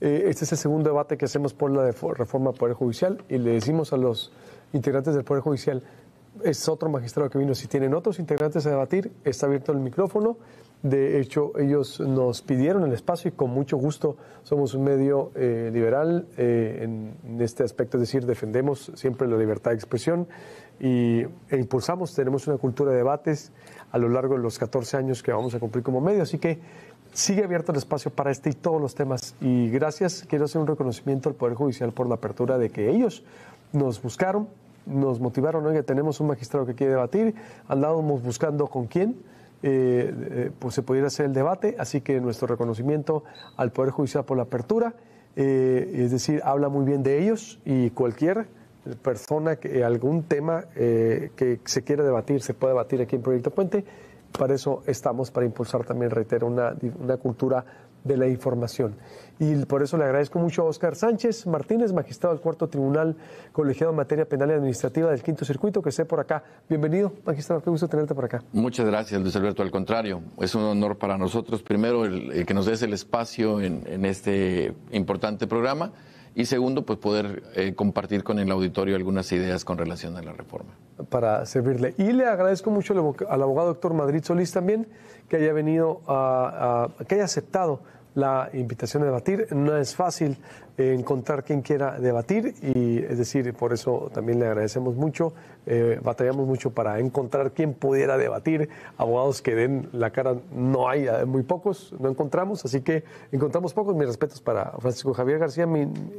Eh, este es el segundo debate que hacemos por la reforma del Poder Judicial y le decimos a los integrantes del Poder Judicial, es otro magistrado que vino, si tienen otros integrantes a debatir, está abierto el micrófono. De hecho, ellos nos pidieron el espacio y con mucho gusto somos un medio eh, liberal eh, en, este aspecto, es decir, defendemos siempre la libertad de expresión y, e impulsamos, tenemos una cultura de debates a lo largo de los 14 años que vamos a cumplir como medio, así que sigue abierto el espacio para este y todos los temas. Y gracias, quiero hacer un reconocimiento al Poder Judicial por la apertura de que ellos nos buscaron, nos motivaron, oiga, tenemos un magistrado que quiere debatir, andábamos buscando con quién. Eh, eh, pues se pudiera hacer el debate, así que nuestro reconocimiento al Poder Judicial por la apertura, eh, es decir, habla muy bien de ellos y cualquier persona que algún tema que se quiera debatir, se puede debatir aquí en Proyecto Puente, para eso estamos, para impulsar también, reitero, una, una cultura de la información. Y por eso le agradezco mucho a Óscar Sánchez Martínez, magistrado del Cuarto Tribunal Colegiado en Materia Penal y Administrativa del Quinto Circuito, que esté por acá. Bienvenido, magistrado, qué gusto tenerte por acá. Muchas gracias, Luis Alberto. Al contrario, es un honor para nosotros, primero, el, que nos des el espacio en este importante programa y segundo, pues poder eh, compartir con el auditorio algunas ideas con relación a la reforma. Para servirle. Y le agradezco mucho al abogado doctor Madrid Solís también que haya venido, a, que haya aceptado la invitación a debatir. No es fácil encontrar quien quiera debatir y es decir, por eso también le agradecemos mucho, eh, batallamos mucho para encontrar quien pudiera debatir, abogados que den la cara, no hay, eh, muy pocos, no encontramos, así que encontramos pocos, mis respetos para Francisco Javier García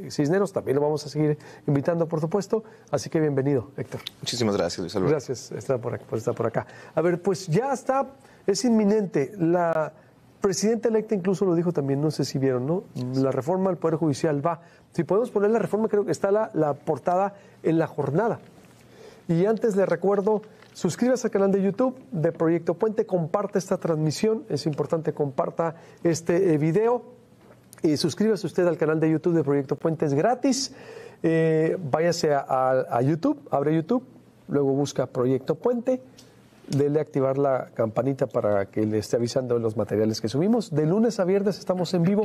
Cisneros, también lo vamos a seguir invitando, por supuesto, así que bienvenido, Héctor. Muchísimas gracias, Luis Alberto. Gracias, por estar por acá. A ver, pues ya está, es inminente la presidente electo incluso lo dijo también, no sé si vieron, ¿no? La reforma al Poder Judicial va. Si podemos poner la reforma, creo que está la, portada en la jornada. Y antes le recuerdo, suscríbase al canal de YouTube de Proyecto Puente, comparte esta transmisión, es importante comparta este eh, video. Y suscríbase usted al canal de YouTube de Proyecto Puente, es gratis. Eh, váyase a YouTube, abre YouTube, luego busca Proyecto Puente dele activar la campanita para que le esté avisando los materiales que subimos. De lunes a viernes estamos en vivo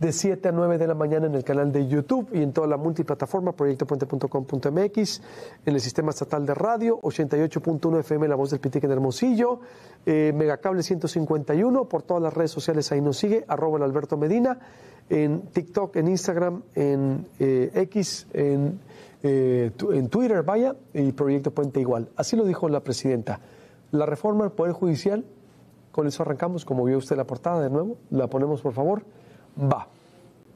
de 7 a 9 de la mañana en el canal de YouTube y en toda la multiplataforma proyectopuente.com.mx, en el sistema estatal de radio, 88.1 FM La Voz del pitique en Hermosillo, eh, Megacable 151, por todas las redes sociales ahí nos sigue, arroba Alberto Medina, en TikTok, en Instagram, en eh, X, en, eh, en Twitter, vaya, y Proyecto Puente igual. Así lo dijo la presidenta. La reforma al Poder Judicial, con eso arrancamos, como vio usted la portada de nuevo, la ponemos por favor, va.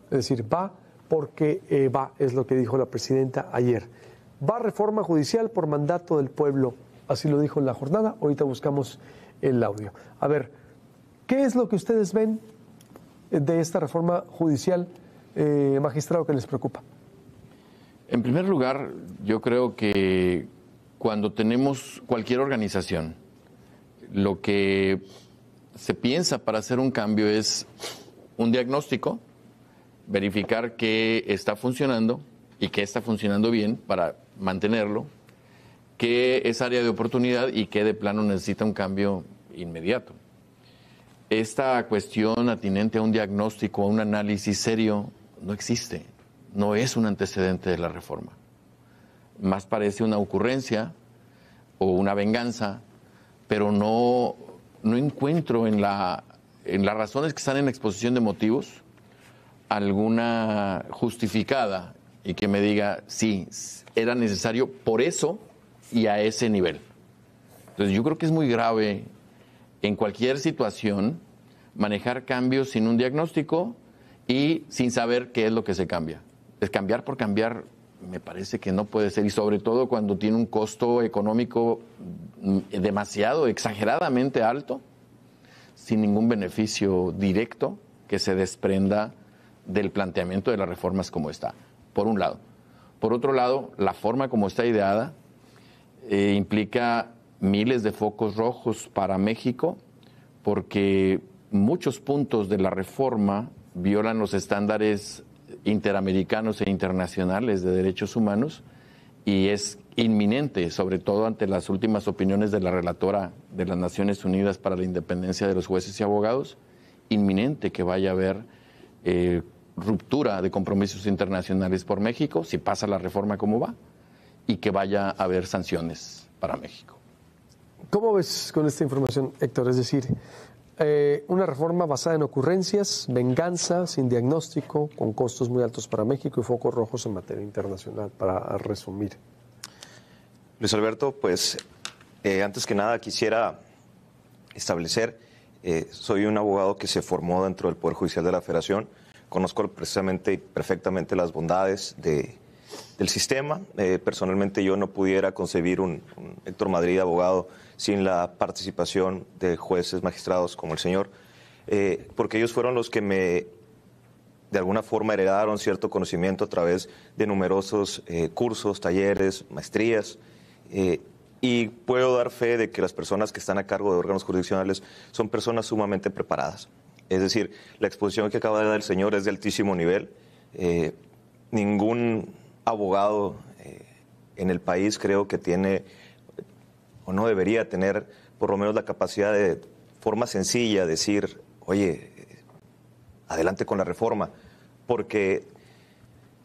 Es decir, va porque eh, va, es lo que dijo la presidenta ayer. Va reforma judicial por mandato del pueblo, así lo dijo en la jornada, ahorita buscamos el audio. A ver, ¿qué es lo que ustedes ven de esta reforma judicial, eh, magistrado, que les preocupa? En primer lugar, yo creo que cuando tenemos cualquier organización, lo que se piensa para hacer un cambio es un diagnóstico, verificar qué está funcionando y qué está funcionando bien para mantenerlo, qué es área de oportunidad y qué de plano necesita un cambio inmediato. Esta cuestión atinente a un diagnóstico, a un análisis serio, no existe, no es un antecedente de la reforma. Más parece una ocurrencia o una venganza pero no, no encuentro en, la, en las razones que están en la exposición de motivos alguna justificada y que me diga, sí, era necesario por eso y a ese nivel. Entonces yo creo que es muy grave en cualquier situación manejar cambios sin un diagnóstico y sin saber qué es lo que se cambia. Es cambiar por cambiar me parece que no puede ser y sobre todo cuando tiene un costo económico mm, demasiado, exageradamente alto, sin ningún beneficio directo que se desprenda del planteamiento de las reformas como está, por un lado. Por otro lado, la forma como está ideada eh, implica miles de focos rojos para México porque muchos puntos de la reforma violan los estándares interamericanos e internacionales de derechos humanos y es inminente, sobre todo ante las últimas opiniones de la relatora de las Naciones Unidas para la Independencia de los Jueces y Abogados, inminente que vaya a haber eh, ruptura de compromisos internacionales por México, si pasa la reforma como va, y que vaya a haber sanciones para México. ¿Cómo ves con esta información, Héctor? Es decir, eh, una reforma basada en ocurrencias, venganza, sin diagnóstico, con costos muy altos para México y focos rojos en materia internacional, para resumir. Luis Alberto, pues eh, antes que nada quisiera establecer, eh, soy un abogado que se formó dentro del Poder Judicial de la Federación, conozco precisamente y perfectamente las bondades del sistema. personalmente yo no pudiera concebir un, un Héctor Madrid abogado sin la participación de jueces, magistrados como el señor, eh, porque ellos fueron los que me, de alguna forma, heredaron cierto conocimiento a través de numerosos eh, cursos, talleres, maestrías. Eh, y puedo dar fe de que las personas que están a cargo de órganos jurisdiccionales son personas sumamente preparadas. Es decir, la exposición que acaba de dar el señor es de altísimo nivel. ningún abogado en el país creo que tiene o no debería tener por lo menos la capacidad de forma sencilla decir, oye, adelante con la reforma, porque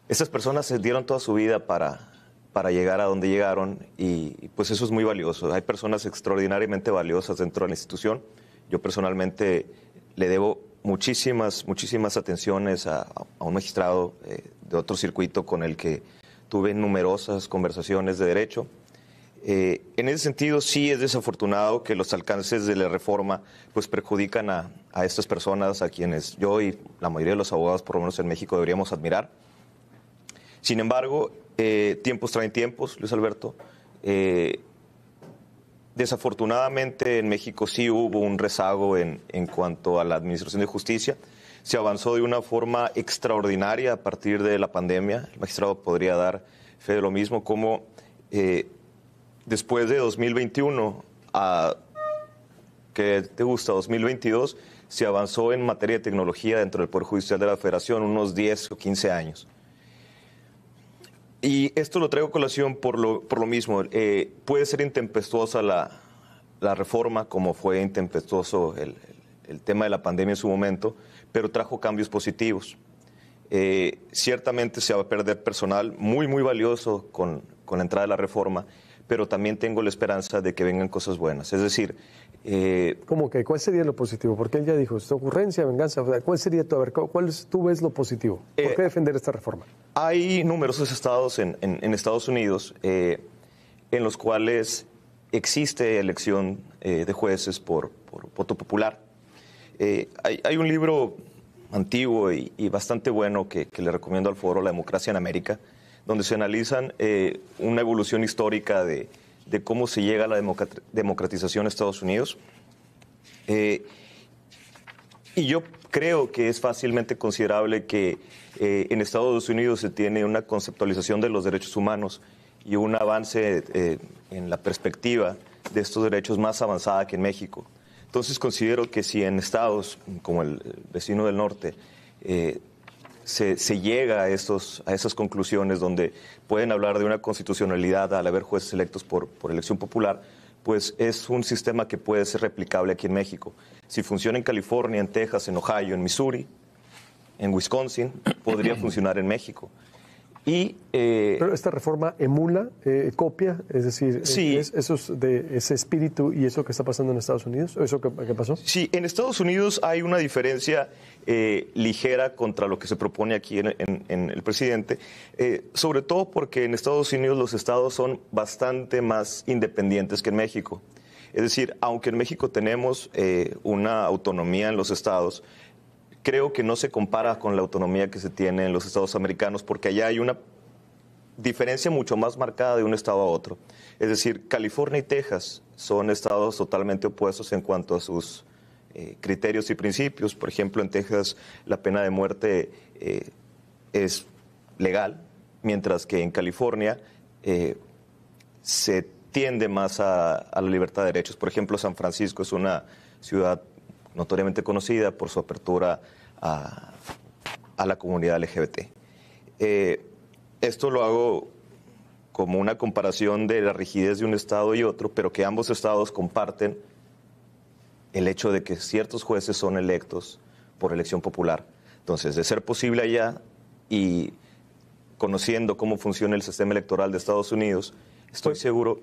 esas personas se dieron toda su vida para, para llegar a donde llegaron y, pues eso es muy valioso. Hay personas extraordinariamente valiosas dentro de la institución. Yo personalmente le debo muchísimas, muchísimas atenciones a, un magistrado eh, de otro circuito con el que tuve numerosas conversaciones de derecho eh, en ese sentido, sí es desafortunado que los alcances de la reforma pues, perjudican a, a, estas personas, a quienes yo y la mayoría de los abogados, por lo menos en México, deberíamos admirar. Sin embargo, eh, tiempos traen tiempos, Luis Alberto. Eh, desafortunadamente, en México sí hubo un rezago en, en cuanto a la Administración de Justicia. Se avanzó de una forma extraordinaria a partir de la pandemia. El magistrado podría dar fe de lo mismo, como después de 2021 que te gusta, 2022, se avanzó en materia de tecnología dentro del Poder Judicial de la Federación unos 10 o 15 años. Y esto lo traigo a colación por lo, mismo. Eh, puede ser intempestuosa la, reforma, como fue intempestuoso el, tema de la pandemia en su momento, pero trajo cambios positivos. Eh, ciertamente se va a perder personal muy, muy valioso con la entrada de la reforma pero también tengo la esperanza de que vengan cosas buenas. Es decir... Eh... ¿Cómo que? ¿Cuál sería lo positivo? Porque él ya dijo, esta ocurrencia, venganza. ¿Cuál sería tu, a ver, cuál tú ves lo positivo? ¿Por eh, qué defender esta reforma? Hay numerosos estados en, Estados Unidos eh, en los cuales existe elección eh, de jueces por, voto popular. Hay, un libro antiguo y, bastante bueno que, le recomiendo al foro, La Democracia en América, donde se analizan eh, una evolución histórica de, cómo se llega a la democratización de Estados Unidos. Eh, y yo creo que es fácilmente considerable que eh, en Estados Unidos se tiene una conceptualización de los derechos humanos y un avance en la perspectiva de estos derechos más avanzada que en México. Entonces considero que si en estados como el vecino del norte se, llega a, estos, a esas conclusiones donde pueden hablar de una constitucionalidad al haber jueces electos por, elección popular, pues es un sistema que puede ser replicable aquí en México. Si funciona en California, en Texas, en Ohio, en Missouri, en Wisconsin, podría funcionar en México. Y, eh, Pero esta reforma emula, eh, copia, es decir, eh, sí, es, eso de ese espíritu y eso que está pasando en Estados Unidos, eso que, pasó. Sí, en Estados Unidos hay una diferencia eh, ligera contra lo que se propone aquí en, el presidente, eh, sobre todo porque en Estados Unidos los estados son bastante más independientes que en México. Es decir, aunque en México tenemos eh, una autonomía en los estados, creo que no se compara con la autonomía que se tiene en los estados americanos porque allá hay una diferencia mucho más marcada de un estado a otro. Es decir, California y Texas son estados totalmente opuestos en cuanto a sus eh, criterios y principios. Por ejemplo, en Texas la pena de muerte eh, es legal, mientras que en California eh, se tiende más a, la libertad de derechos. Por ejemplo, San Francisco es una ciudad notoriamente conocida por su apertura a la comunidad LGBT. esto lo hago como una comparación de la rigidez de un estado y otro, pero que ambos estados comparten el hecho de que ciertos jueces son electos por elección popular. Entonces, de ser posible allá y conociendo cómo funciona el sistema electoral de Estados Unidos, estoy seguro,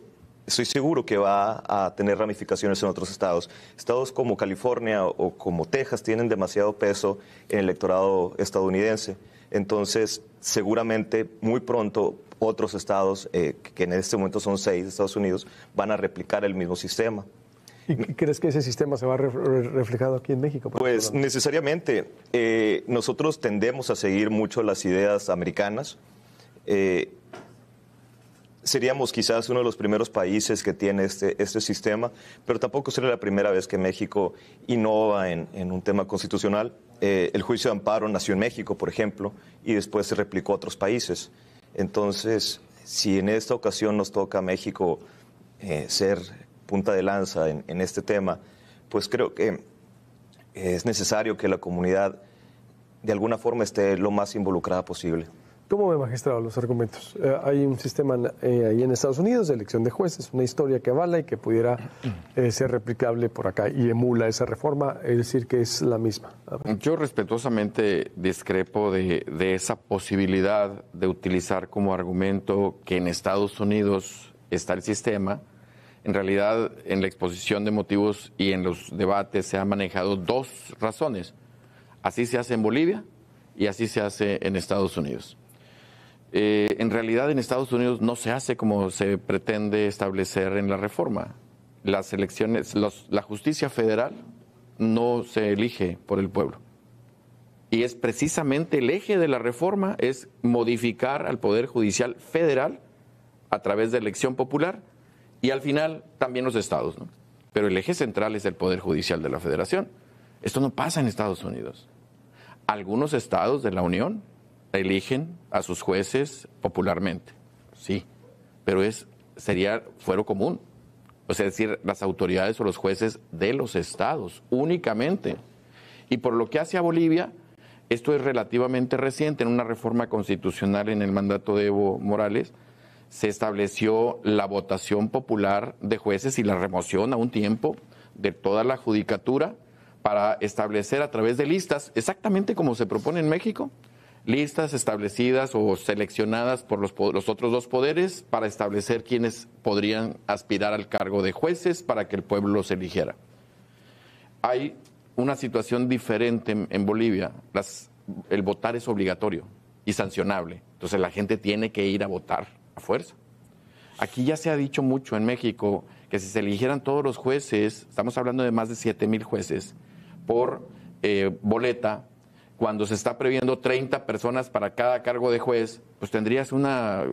estoy seguro que va a tener ramificaciones en otros estados. Estados como California o como Texas tienen demasiado peso en el electorado estadounidense. Entonces, seguramente muy pronto otros estados, eh, que en este momento son seis de Estados Unidos, van a replicar el mismo sistema. ¿Y crees que ese sistema se va reflejado aquí en México? Pues necesariamente. Eh, nosotros tendemos a seguir mucho las ideas americanas. Eh, seríamos quizás uno de los primeros países que tiene este, este sistema, pero tampoco será la primera vez que México innova en, un tema constitucional. Eh, el juicio de amparo nació en México, por ejemplo, y después se replicó a otros países. Entonces, si en esta ocasión nos toca a México ser punta de lanza en, este tema, pues creo que eh, es necesario que la comunidad de alguna forma esté lo más involucrada posible. ¿Cómo ve, magistrado, los argumentos? Eh, hay un sistema eh, ahí en Estados Unidos de elección de jueces, una historia que avala y que pudiera ser replicable por acá y emula esa reforma, es decir, que es la misma. Yo respetuosamente discrepo de, de esa posibilidad de utilizar como argumento que en Estados Unidos está el sistema en realidad, en la exposición de motivos y en los debates se han manejado dos razones. Así se hace en Bolivia y así se hace en Estados Unidos. Eh, en realidad en Estados Unidos no se hace como se pretende establecer en la reforma. Las elecciones, la justicia federal no se elige por el pueblo. Y es precisamente el eje de la reforma, es modificar al Poder Judicial Federal a través de elección popular y al final también los estados. ¿no? Pero el eje central es el Poder Judicial de la Federación. Esto no pasa en Estados Unidos. Algunos estados de la Unión eligen a sus jueces popularmente, sí, pero es, sería fuero común. O sea, es decir, las autoridades o los jueces de los estados únicamente. Y por lo que hace a Bolivia, esto es relativamente reciente, en una reforma constitucional en el mandato de Evo Morales, se estableció la votación popular de jueces y la remoción a un tiempo de toda la judicatura para establecer a través de listas, exactamente como se propone en México, listas establecidas o seleccionadas por los, otros dos poderes para establecer quienes podrían aspirar al cargo de jueces para que el pueblo los eligiera. Hay una situación diferente en, en Bolivia. Las, el votar es obligatorio y sancionable. Entonces la gente tiene que ir a votar a fuerza. Aquí ya se ha dicho mucho en México que si se eligieran todos los jueces, estamos hablando de más de 7 mil jueces por eh, boleta, cuando se está previendo 30 personas para cada cargo de juez, pues tendrías una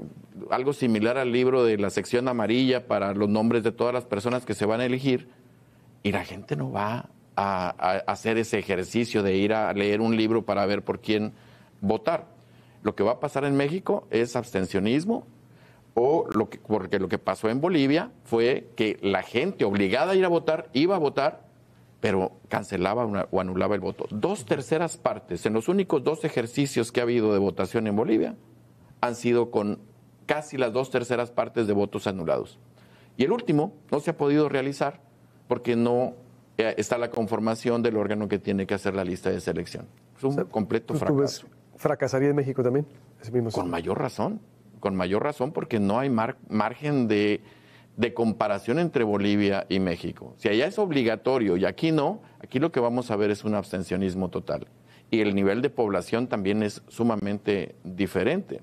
algo similar al libro de la sección amarilla para los nombres de todas las personas que se van a elegir y la gente no va a hacer ese ejercicio de ir a leer un libro para ver por quién votar. Lo que va a pasar en México es abstencionismo o lo que, porque lo que pasó en Bolivia fue que la gente obligada a ir a votar iba a votar, pero cancelaba o anulaba el voto. Dos terceras partes, en los únicos dos ejercicios que ha habido de votación en Bolivia, han sido con casi las dos terceras partes de votos anulados. Y el último no se ha podido realizar porque no eh, está la conformación del órgano que tiene que hacer la lista de selección. Es un completo fracaso. ¿Fracasaría en México también? Con mayor razón con mayor razón porque no hay margen de, comparación entre Bolivia y México. Si allá es obligatorio y aquí no, aquí lo que vamos a ver es un abstencionismo total. Y el nivel de población también es sumamente diferente.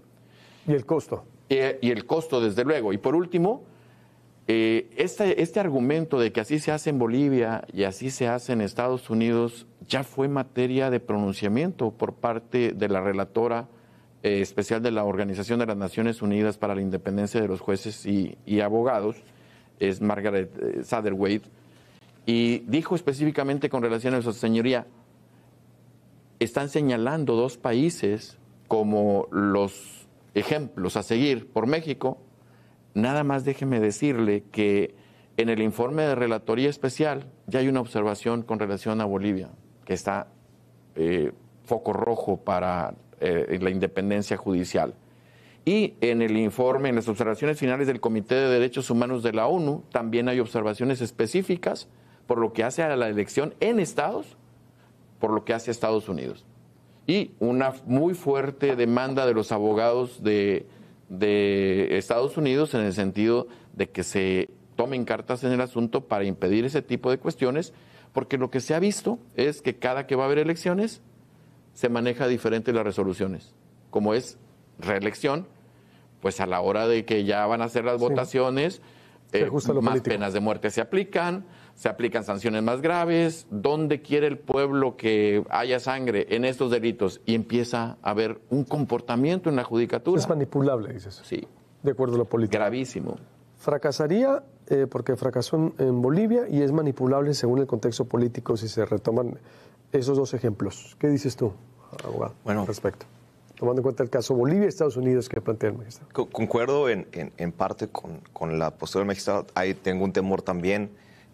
¿Y el costo? Eh, y el costo, desde luego. Y por último, eh, este, este argumento de que así se hace en Bolivia y así se hace en Estados Unidos ya fue materia de pronunciamiento por parte de la relatora eh, especial de la Organización de las Naciones Unidas para la Independencia de los Jueces y, Abogados, es Margaret eh, Satterwaite, y dijo específicamente con relación a su señoría, están señalando dos países como los ejemplos a seguir por México, nada más déjeme decirle que en el informe de Relatoría Especial ya hay una observación con relación a Bolivia, que está eh, foco rojo para eh, la independencia judicial. Y en el informe, en las observaciones finales del Comité de Derechos Humanos de la ONU, también hay observaciones específicas por lo que hace a la elección en estados, por lo que hace a Estados Unidos. Y una muy fuerte demanda de los abogados de, de Estados Unidos en el sentido de que se tomen cartas en el asunto para impedir ese tipo de cuestiones, porque lo que se ha visto es que cada que va a haber elecciones, se maneja diferente las resoluciones. Como es reelección, pues a la hora de que ya van a hacer las votaciones, eh, más penas de muerte se aplican, se aplican sanciones más graves, ¿dónde quiere el pueblo que haya sangre en estos delitos? Y empieza a haber un comportamiento en la judicatura. Es manipulable, dices. Sí. De acuerdo a lo político. Gravísimo. Fracasaría eh, porque fracasó en, Bolivia y es manipulable según el contexto político si se retoman esos dos ejemplos. ¿Qué dices tú, abogado, bueno, respecto? Tomando en cuenta el caso Bolivia Estados Unidos que plantea el magistrado. concuerdo en, parte con, la postura del magistrado. Ahí tengo un temor también,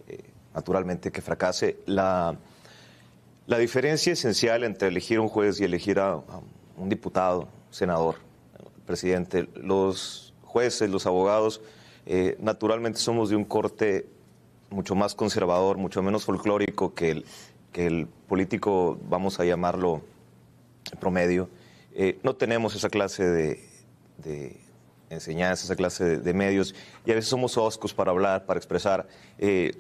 eh, naturalmente, que fracase. La, la diferencia esencial entre elegir un juez y elegir a, un diputado, senador, presidente, los jueces, los abogados, eh, naturalmente somos de un corte mucho más conservador, mucho menos folclórico que el, que el político, vamos a llamarlo promedio, eh, no tenemos esa clase de, de enseñanza, esa clase de, medios, y a veces somos oscos para hablar, para expresar. Eh,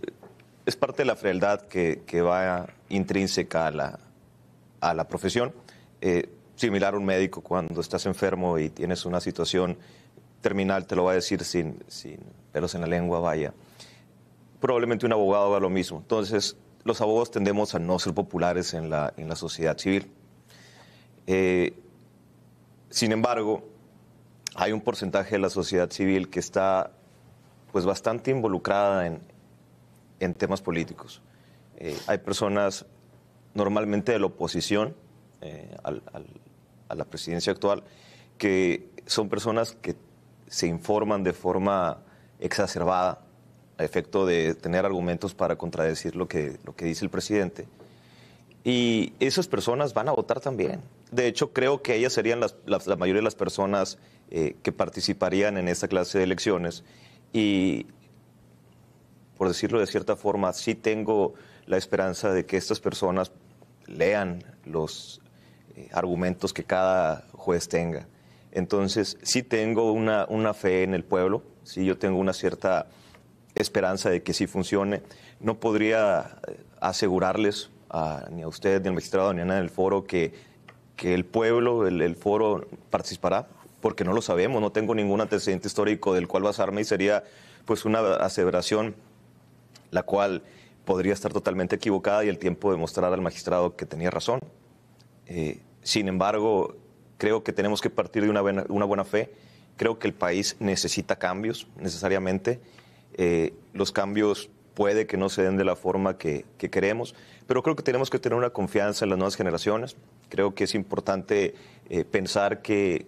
es parte de la frialdad que, va intrínseca a la, profesión. Eh, similar a un médico cuando estás enfermo y tienes una situación terminal, te lo va a decir sin, sin pelos en la lengua, vaya. Probablemente un abogado va lo mismo. Entonces, los abogados tendemos a no ser populares en la, sociedad civil. Eh, sin embargo, hay un porcentaje de la sociedad civil que está pues bastante involucrada en, temas políticos. Eh, hay personas normalmente de la oposición eh, a la presidencia actual que son personas que se informan de forma exacerbada efecto de tener argumentos para contradecir lo que, lo que dice el presidente. Y esas personas van a votar también. De hecho, creo que ellas serían la mayoría de las personas eh, que participarían en esta clase de elecciones. Y, por decirlo de cierta forma, sí tengo la esperanza de que estas personas lean los eh, argumentos que cada juez tenga. Entonces, sí tengo una, una fe en el pueblo, sí yo tengo una cierta esperanza de que sí funcione. No podría eh, asegurarles ni a ustedes, ni al magistrado, ni a en el foro que, que el pueblo, el, foro participará, porque no lo sabemos, no tengo ningún antecedente histórico del cual basarme y sería pues una aseveración la cual podría estar totalmente equivocada y el tiempo de mostrar al magistrado que tenía razón. Eh, sin embargo, creo que tenemos que partir de una buena, una buena fe, creo que el país necesita cambios necesariamente eh, los cambios puede que no se den de la forma que, queremos, pero creo que tenemos que tener una confianza en las nuevas generaciones. Creo que es importante eh, pensar que,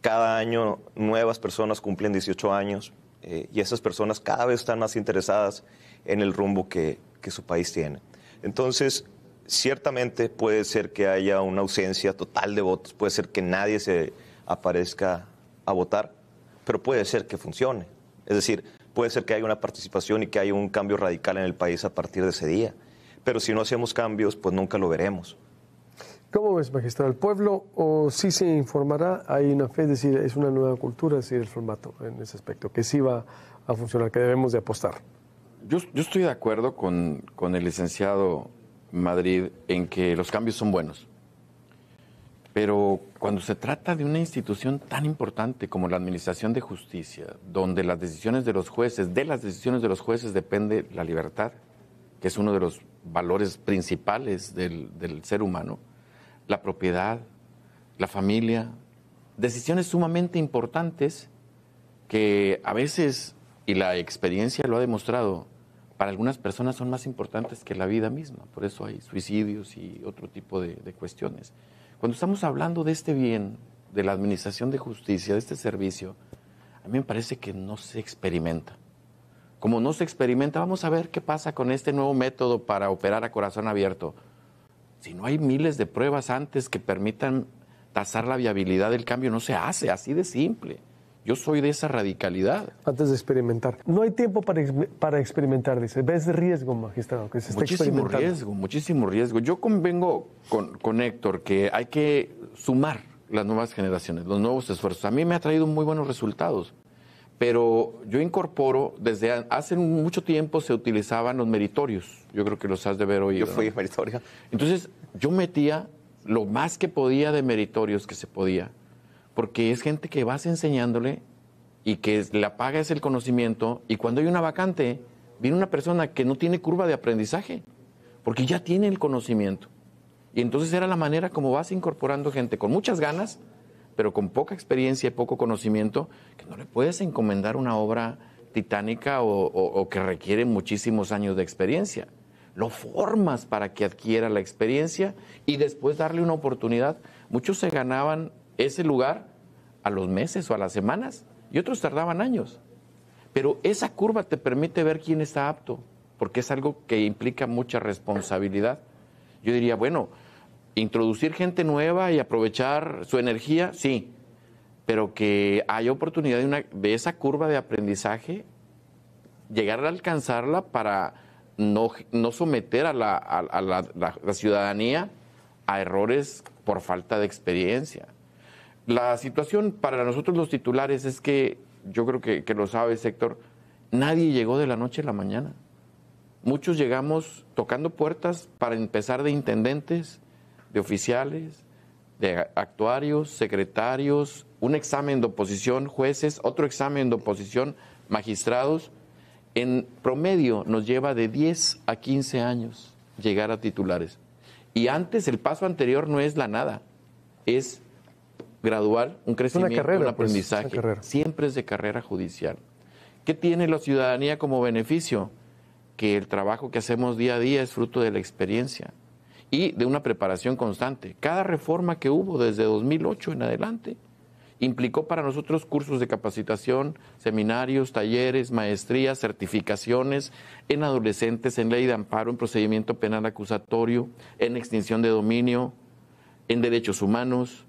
cada año nuevas personas cumplen 18 años eh, y esas personas cada vez están más interesadas en el rumbo que, su país tiene. Entonces, ciertamente puede ser que haya una ausencia total de votos, puede ser que nadie se aparezca a votar, pero puede ser que funcione. Es decir, puede ser que haya una participación y que haya un cambio radical en el país a partir de ese día. Pero si no hacemos cambios, pues nunca lo veremos. ¿Cómo ves, magistrado? ¿El pueblo o sí se informará? Hay una fe, es decir, es una nueva cultura, es decir, el formato en ese aspecto, que sí va a funcionar, que debemos de apostar. Yo, estoy de acuerdo con el licenciado Madrid en que los cambios son buenos. Pero cuando se trata de una institución tan importante como la Administración de Justicia, donde las decisiones de los jueces, de las decisiones de los jueces depende la libertad, que es uno de los valores principales del, ser humano, la propiedad, la familia, decisiones sumamente importantes que a veces, y la experiencia lo ha demostrado, para algunas personas son más importantes que la vida misma. Por eso hay suicidios y otro tipo de cuestiones. Cuando estamos hablando de este bien, de la administración de justicia, de este servicio, a mí me parece que no se experimenta. Como no se experimenta, vamos a ver qué pasa con este nuevo método para operar a corazón abierto. Si no hay miles de pruebas antes que permitan tasar la viabilidad del cambio, no se hace, así de simple. Yo soy de esa radicalidad. Antes de experimentar. No hay tiempo para, para experimentar, dice. Ves riesgo, magistrado, que se está Muchísimo riesgo, muchísimo riesgo. Yo convengo con, con Héctor que hay que sumar las nuevas generaciones, los nuevos esfuerzos. A mí me ha traído muy buenos resultados pero yo incorporo, desde hace mucho tiempo se utilizaban los meritorios, yo creo que los has de ver hoy. Yo fui meritorio. Entonces yo metía lo más que podía de meritorios que se podía porque es gente que vas enseñándole y que la paga es el conocimiento y cuando hay una vacante, viene una persona que no tiene curva de aprendizaje, porque ya tiene el conocimiento. Y entonces era la manera como vas incorporando gente con muchas ganas, pero con poca experiencia y poco conocimiento, que no le puedes encomendar una obra titánica o, o que requiere muchísimos años de experiencia. Lo formas para que adquiera la experiencia y después darle una oportunidad. Muchos se ganaban ese lugar a los meses o a las semanas y otros tardaban años. Pero esa curva te permite ver quién está apto, porque es algo que implica mucha responsabilidad. Yo diría, bueno, introducir gente nueva y aprovechar su energía, sí, pero que haya oportunidad de, una, de esa curva de aprendizaje, llegar a alcanzarla para no, someter a, la, la ciudadanía a errores por falta de experiencia la situación para nosotros los titulares es que, yo creo que, lo sabes, Héctor, nadie llegó de la noche a la mañana. Muchos llegamos tocando puertas para empezar de intendentes, de oficiales, de actuarios, secretarios, un examen de oposición, jueces, otro examen de oposición, magistrados. En promedio nos lleva de 10 a 15 años llegar a titulares. Y antes el paso anterior no es la nada, es gradual, un crecimiento, carrera, pues, un aprendizaje. Siempre es de carrera judicial. ¿Qué tiene la ciudadanía como beneficio? Que el trabajo que hacemos día a día es fruto de la experiencia y de una preparación constante. Cada reforma que hubo desde 2008 en adelante implicó para nosotros cursos de capacitación, seminarios, talleres, maestrías, certificaciones en adolescentes, en ley de amparo, en procedimiento penal acusatorio, en extinción de dominio, en derechos humanos,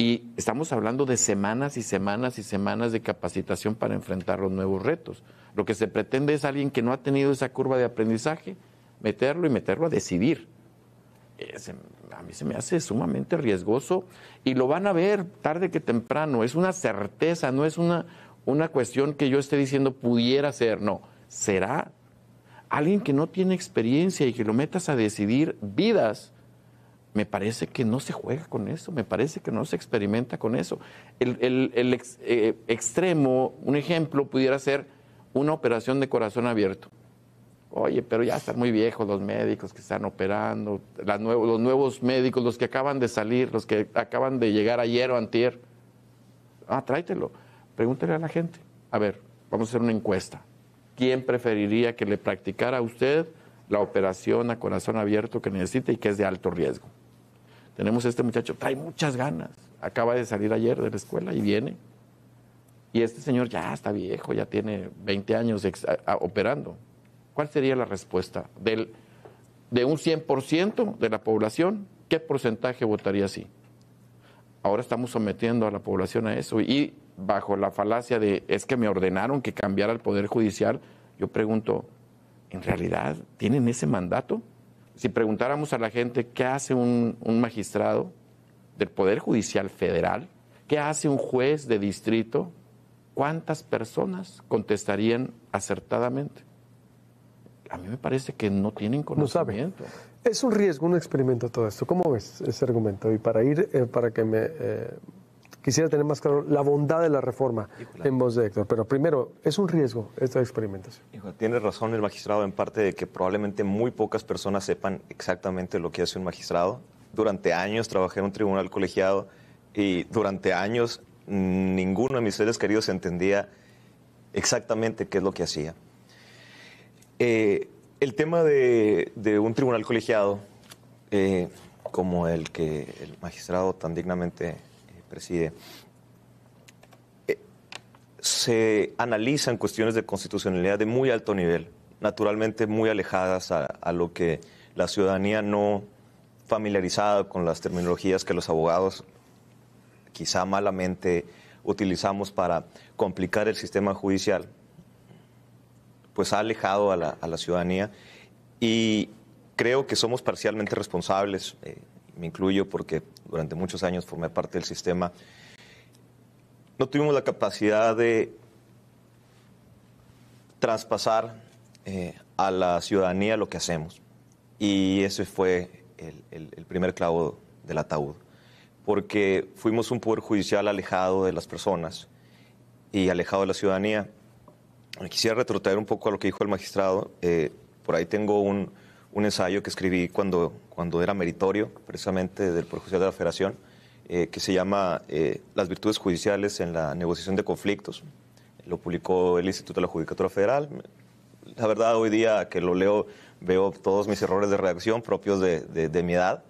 y estamos hablando de semanas y semanas y semanas de capacitación para enfrentar los nuevos retos. Lo que se pretende es alguien que no ha tenido esa curva de aprendizaje, meterlo y meterlo a decidir. a mí se me hace sumamente riesgoso y lo van a ver tarde que temprano. Es una certeza, no es una, una cuestión que yo esté diciendo pudiera ser, no, será. Alguien que no tiene experiencia y que lo metas a decidir vidas me parece que no se juega con eso, me parece que no se experimenta con eso. El, eh, extremo, un ejemplo, pudiera ser una operación de corazón abierto. Oye, pero ya están muy viejos los médicos que están operando, los nuevos médicos, los que acaban de salir, los que acaban de llegar ayer o antier. Ah, tráetelo. Pregúntele a la gente. A ver, vamos a hacer una encuesta. ¿Quién preferiría que le practicara a usted la operación a corazón abierto que necesita y que es de alto riesgo? Tenemos este muchacho, trae muchas ganas. Acaba de salir ayer de la escuela y viene. Y este señor ya está viejo, ya tiene 20 años operando. ¿Cuál sería la respuesta? Del, de un 100% de la población, ¿qué porcentaje votaría así? Ahora estamos sometiendo a la población a eso. Y bajo la falacia de es que me ordenaron que cambiara el Poder Judicial, yo pregunto, ¿en realidad tienen ese mandato? si preguntáramos a la gente qué hace un, magistrado del Poder Judicial Federal, qué hace un juez de distrito, ¿cuántas personas contestarían acertadamente? A mí me parece que no tienen conocimiento. No saben. Es un riesgo, un experimento todo esto. ¿Cómo ves ese argumento? Y para ir, eh, para que me eh, quisiera tener más claro la bondad de la reforma en voz de Héctor. Pero primero, es un riesgo esta experimentación. tiene razón el magistrado en parte de que probablemente muy pocas personas sepan exactamente lo que hace un magistrado. Durante años trabajé en un tribunal colegiado y durante años ninguno de mis seres queridos entendía exactamente qué es lo que hacía. Eh, el tema de, un tribunal colegiado, eh, como el que el magistrado tan dignamente preside, eh, se analizan cuestiones de constitucionalidad de muy alto nivel, naturalmente muy alejadas a, lo que la ciudadanía no familiarizada con las terminologías que los abogados quizá malamente utilizamos para complicar el sistema judicial, pues ha alejado a la, ciudadanía y creo que somos parcialmente responsables, eh, me incluyo porque durante muchos años formé parte del sistema, no tuvimos la capacidad de traspasar eh, a la ciudadanía lo que hacemos. Y ese fue el, primer clavo del ataúd, porque fuimos un poder judicial alejado de las personas y alejado de la ciudadanía. Quisiera retrotraer un poco a lo que dijo el magistrado. Eh, por ahí tengo un ensayo que escribí cuando cuando era meritorio, precisamente del Procurador de la Federación, eh, que se llama eh, Las virtudes judiciales en la negociación de conflictos. Lo publicó el Instituto de la Judicatura Federal. La verdad, hoy día que lo leo, veo todos mis errores de redacción propios de, mi edad.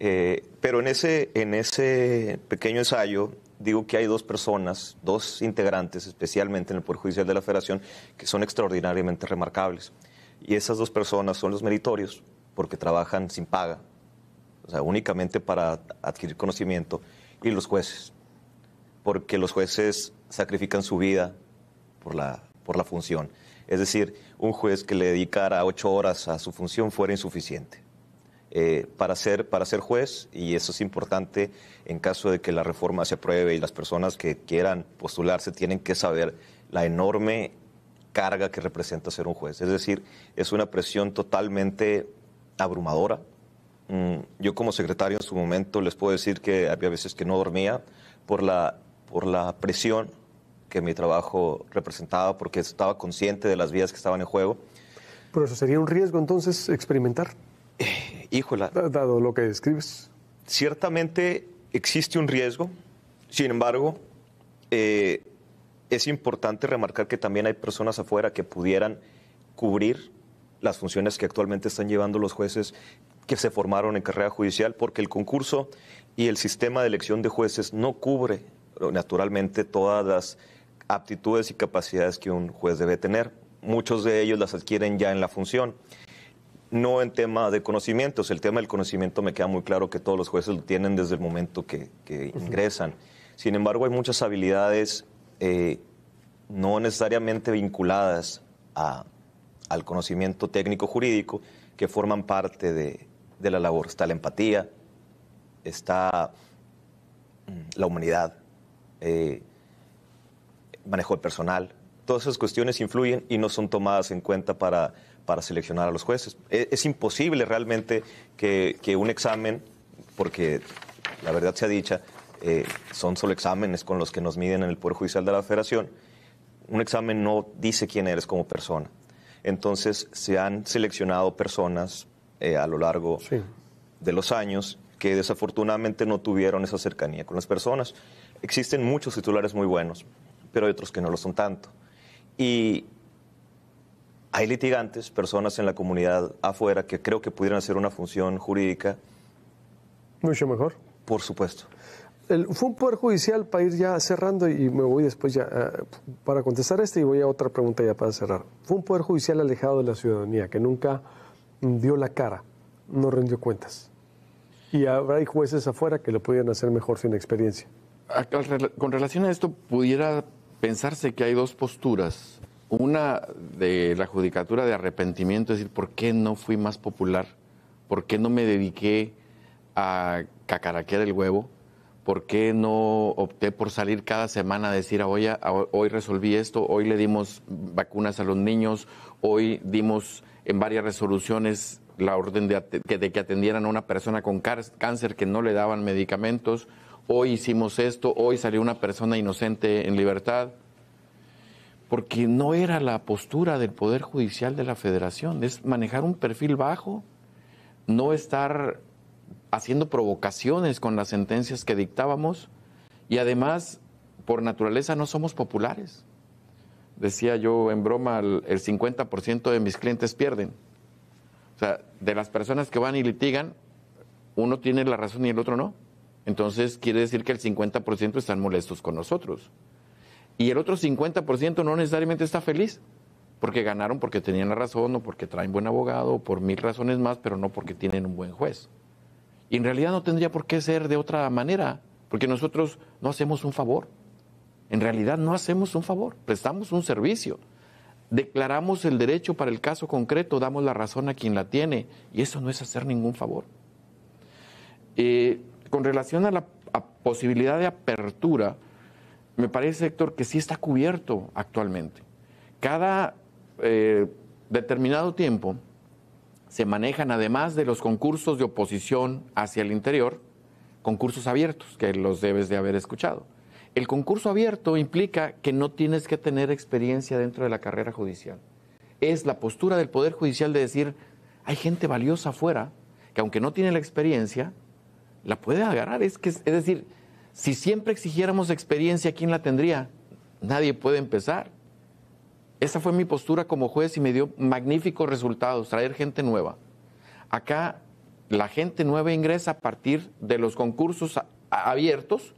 Eh, pero en ese, en ese pequeño ensayo digo que hay dos personas, dos integrantes, especialmente en el Poder Judicial de la Federación, que son extraordinariamente remarcables. Y esas dos personas son los meritorios, porque trabajan sin paga, o sea, únicamente para adquirir conocimiento, y los jueces, porque los jueces sacrifican su vida por la, por la función. Es decir, un juez que le dedicara ocho horas a su función fuera insuficiente. Eh, para, ser, para ser juez, y eso es importante en caso de que la reforma se apruebe y las personas que quieran postularse tienen que saber la enorme carga que representa ser un juez. Es decir, es una presión totalmente abrumadora. Mm, yo como secretario en su momento les puedo decir que había veces que no dormía por la, por la presión que mi trabajo representaba, porque estaba consciente de las vías que estaban en juego. ¿Pero eso sería un riesgo entonces experimentar? Eh, híjola. Dado lo que describes. Ciertamente existe un riesgo, sin embargo, eh, es importante remarcar que también hay personas afuera que pudieran cubrir las funciones que actualmente están llevando los jueces que se formaron en carrera judicial, porque el concurso y el sistema de elección de jueces no cubre naturalmente todas las aptitudes y capacidades que un juez debe tener. Muchos de ellos las adquieren ya en la función. No en tema de conocimientos, el tema del conocimiento me queda muy claro que todos los jueces lo tienen desde el momento que, ingresan. Sin embargo, hay muchas habilidades eh, no necesariamente vinculadas a al conocimiento técnico jurídico que forman parte de, la labor. Está la empatía, está mm, la humanidad, eh, manejo del personal. Todas esas cuestiones influyen y no son tomadas en cuenta para, para seleccionar a los jueces. E, es, imposible realmente que, un examen, porque la verdad sea dicha, eh, son solo exámenes con los que nos miden en el Poder Judicial de la Federación, un examen no dice quién eres como persona. Entonces se han seleccionado personas eh, a lo largo de los años que desafortunadamente no tuvieron esa cercanía con las personas. Existen muchos titulares muy buenos, pero hay otros que no lo son tanto. Y hay litigantes, personas en la comunidad afuera que creo que pudieran hacer una función jurídica. Mucho mejor. Por supuesto fue un poder judicial para ir ya cerrando y me voy después ya eh, para contestar este y voy a otra pregunta ya para cerrar. Fue un poder judicial alejado de la ciudadanía que nunca mm, dio la cara, no rindió cuentas. Y habrá jueces afuera que lo pudieran hacer mejor sin experiencia. Con relación a esto, pudiera pensarse que hay dos posturas. Una de la judicatura de arrepentimiento, es decir, ¿por qué no fui más popular? ¿Por qué no me dediqué a cacaraquear el huevo? ¿Por qué no opté por salir cada semana a decir, hoy, ah, ah, hoy resolví esto, hoy le dimos vacunas a los niños, hoy dimos en varias resoluciones la orden de, de que atendieran a una persona con cáncer que no le daban medicamentos, hoy hicimos esto, hoy salió una persona inocente en libertad? Porque no era la postura del Poder Judicial de la Federación, es manejar un perfil bajo, no estar haciendo provocaciones con las sentencias que dictábamos y además, por naturaleza, no somos populares. Decía yo en broma, el 50% de mis clientes pierden. O sea, de las personas que van y litigan, uno tiene la razón y el otro no. Entonces quiere decir que el 50% están molestos con nosotros. Y el otro 50% no necesariamente está feliz, porque ganaron porque tenían la razón o porque traen buen abogado o por mil razones más, pero no porque tienen un buen juez. Y en realidad no tendría por qué ser de otra manera, porque nosotros no hacemos un favor. En realidad no hacemos un favor, prestamos un servicio. Declaramos el derecho para el caso concreto, damos la razón a quien la tiene, y eso no es hacer ningún favor. Eh, con relación a la posibilidad de apertura, me parece, Héctor, que sí está cubierto actualmente. Cada eh, determinado tiempo, se manejan, además de los concursos de oposición hacia el interior, concursos abiertos, que los debes de haber escuchado. El concurso abierto implica que no tienes que tener experiencia dentro de la carrera judicial. Es la postura del Poder Judicial de decir, hay gente valiosa afuera que aunque no tiene la experiencia, la puede agarrar. Es, que, es decir, si siempre exigiéramos experiencia, ¿quién la tendría? Nadie puede empezar. Esa fue mi postura como juez y me dio magníficos resultados, traer gente nueva. Acá la gente nueva ingresa a partir de los concursos abiertos,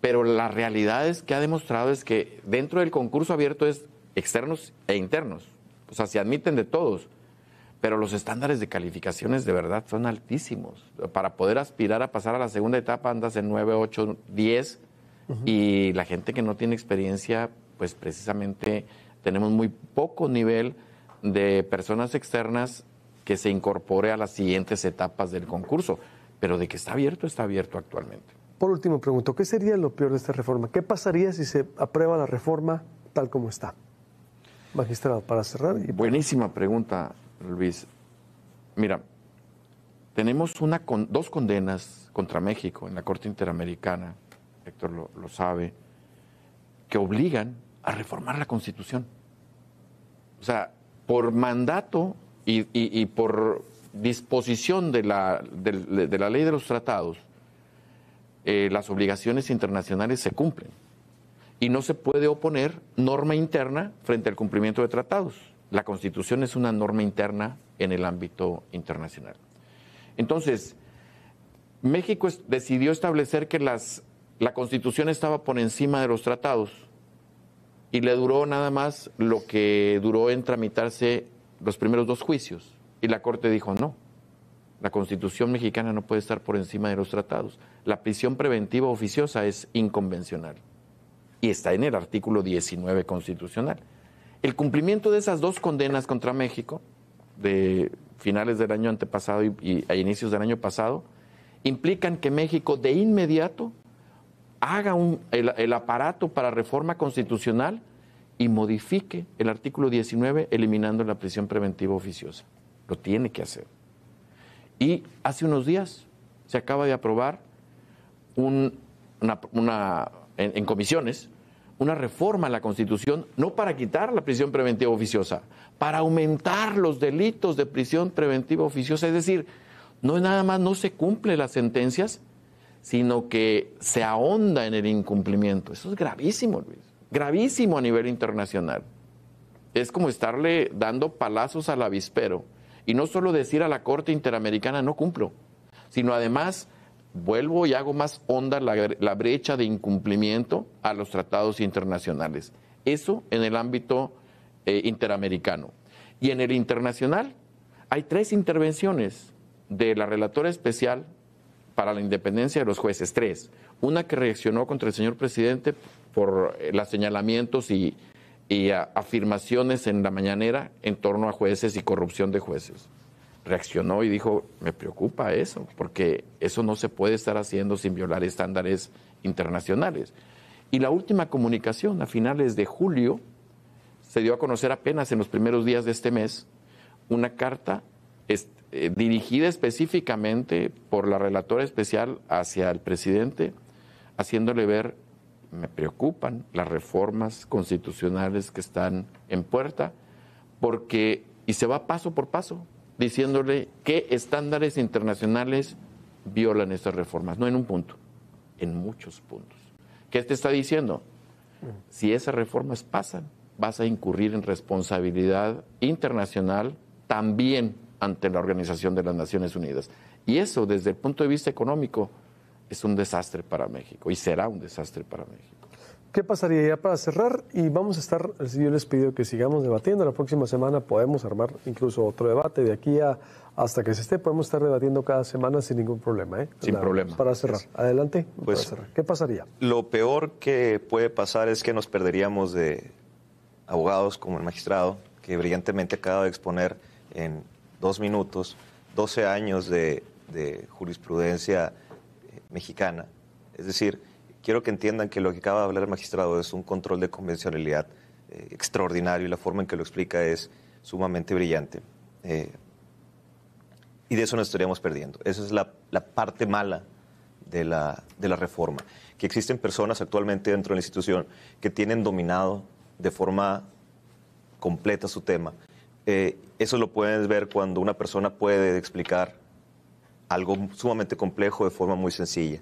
pero la realidad es que ha demostrado es que dentro del concurso abierto es externos e internos. O sea, se admiten de todos, pero los estándares de calificaciones de verdad son altísimos. Para poder aspirar a pasar a la segunda etapa andas en 9, 8, 10 y la gente que no tiene experiencia, pues precisamente tenemos muy poco nivel de personas externas que se incorpore a las siguientes etapas del concurso, pero de que está abierto, está abierto actualmente. Por último, pregunto, ¿qué sería lo peor de esta reforma? ¿Qué pasaría si se aprueba la reforma tal como está? Magistrado, para cerrar. Y... Buenísima pregunta, Luis. Mira, tenemos una con, dos condenas contra México en la Corte Interamericana, Héctor lo sabe, que obligan a reformar la Constitución. O sea, por mandato y, por disposición de la, la, ley de los tratados, eh, las obligaciones internacionales se cumplen. Y no se puede oponer norma interna frente al cumplimiento de tratados. La Constitución es una norma interna en el ámbito internacional. Entonces, México decidió establecer que las, la Constitución estaba por encima de los tratados y le duró nada más lo que duró en tramitarse los primeros dos juicios. Y la Corte dijo, no, la Constitución mexicana no puede estar por encima de los tratados. La prisión preventiva oficiosa es inconvencional y está en el artículo 19 constitucional. El cumplimiento de esas dos condenas contra México, de finales del año antepasado y, y a inicios del año pasado, implican que México de inmediato haga el, aparato para reforma constitucional y modifique el artículo 19 eliminando la prisión preventiva oficiosa. Lo tiene que hacer. Y hace unos días se acaba de aprobar en, comisiones una reforma a la Constitución, no para quitar la prisión preventiva oficiosa, para aumentar los delitos de prisión preventiva oficiosa. Es decir, no nada más no se cumplen las sentencias, sino que se ahonda en el incumplimiento. Eso es gravísimo, Luis. Gravísimo a nivel internacional. Es como estarle dando palazos al avispero y no solo decir a la Corte Interamericana no cumplo, sino además vuelvo y hago más honda la, brecha de incumplimiento a los tratados internacionales. Eso en el ámbito eh, interamericano. Y en el internacional hay tres intervenciones de la relatora especial para la independencia de los jueces, tres. Una que reaccionó contra el señor presidente por eh, los señalamientos y, ah, afirmaciones en la mañanera en torno a jueces y corrupción de jueces. Reaccionó y dijo, me preocupa eso, porque eso no se puede estar haciendo sin violar estándares internacionales. Y la última comunicación, a finales de julio, se dio a conocer apenas en los primeros días de este mes, una carta este, eh, dirigida específicamente por la relatora especial hacia el presidente, haciéndole ver, me preocupan las reformas constitucionales que están en puerta, porque, y se va paso por paso, diciéndole qué estándares internacionales violan estas reformas, no en un punto, en muchos puntos. ¿Qué te está diciendo? Si esas reformas pasan, vas a incurrir en responsabilidad internacional también ante la Organización de las Naciones Unidas. Y eso, desde el punto de vista económico, es un desastre para México y será un desastre para México. ¿Qué pasaría ya para cerrar? Y vamos a estar, yo les pido que sigamos debatiendo. La próxima semana podemos armar incluso otro debate. De aquí a, hasta que se esté, podemos estar debatiendo cada semana sin ningún problema. ¿eh? Sin problema. Para cerrar. Adelante. para pues, cerrar. ¿Qué pasaría? Lo peor que puede pasar es que nos perderíamos de abogados como el magistrado, que brillantemente acaba de exponer en dos minutos, 12 años de, jurisprudencia eh, mexicana. Es decir, quiero que entiendan que lo que acaba de hablar el magistrado es un control de convencionalidad eh, extraordinario y la forma en que lo explica es sumamente brillante. Eh, y de eso nos estaríamos perdiendo. Esa es la, parte mala de la, reforma, que existen personas actualmente dentro de la institución que tienen dominado de forma completa su tema eh, eso lo puedes ver cuando una persona puede explicar algo sumamente complejo de forma muy sencilla.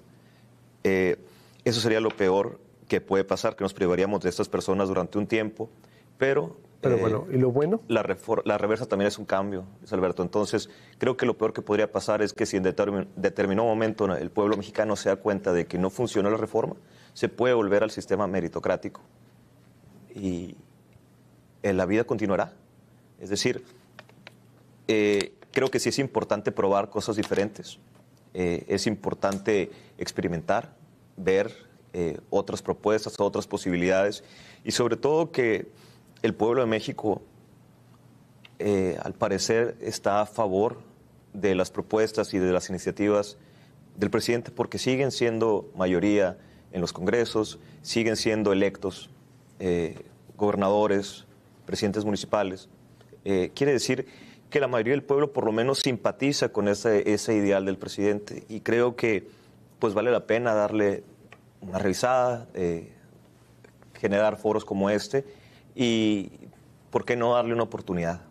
Eh, eso sería lo peor que puede pasar, que nos privaríamos de estas personas durante un tiempo, pero... Pero eh, bueno, ¿y lo bueno? La, la, reversa también es un cambio, es Alberto. Entonces, creo que lo peor que podría pasar es que si en determinado momento el pueblo mexicano se da cuenta de que no funciona la reforma, se puede volver al sistema meritocrático y la vida continuará. Es decir, eh, creo que sí es importante probar cosas diferentes. Eh, es importante experimentar, ver eh, otras propuestas, otras posibilidades y sobre todo que el pueblo de México al parecer está a favor de las propuestas y de las iniciativas del presidente porque siguen siendo mayoría en los congresos, siguen siendo electos gobernadores, presidentes municipales. Eh, quiere decir que la mayoría del pueblo por lo menos simpatiza con ese, ideal del presidente y creo que pues vale la pena darle una revisada, eh, generar foros como este y por qué no darle una oportunidad.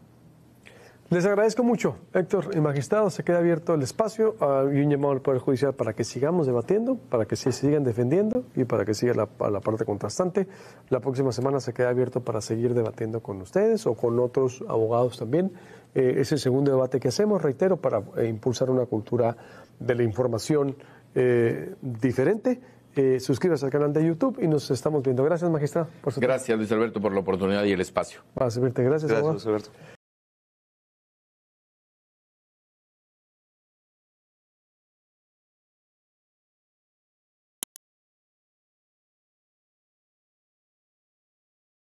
Les agradezco mucho, Héctor y magistrado. Se queda abierto el espacio ah, y un llamado al Poder Judicial para que sigamos debatiendo, para que se sigan defendiendo y para que siga la, parte contrastante. La próxima semana se queda abierto para seguir debatiendo con ustedes o con otros abogados también. Eh, es el segundo debate que hacemos, reitero, para eh, impulsar una cultura de la información eh, diferente. suscríbase al canal de YouTube y nos estamos viendo. Gracias, magistrado. Por su Gracias, Luis Alberto, por la oportunidad y el espacio. Para servirte. Gracias, Luis Alberto.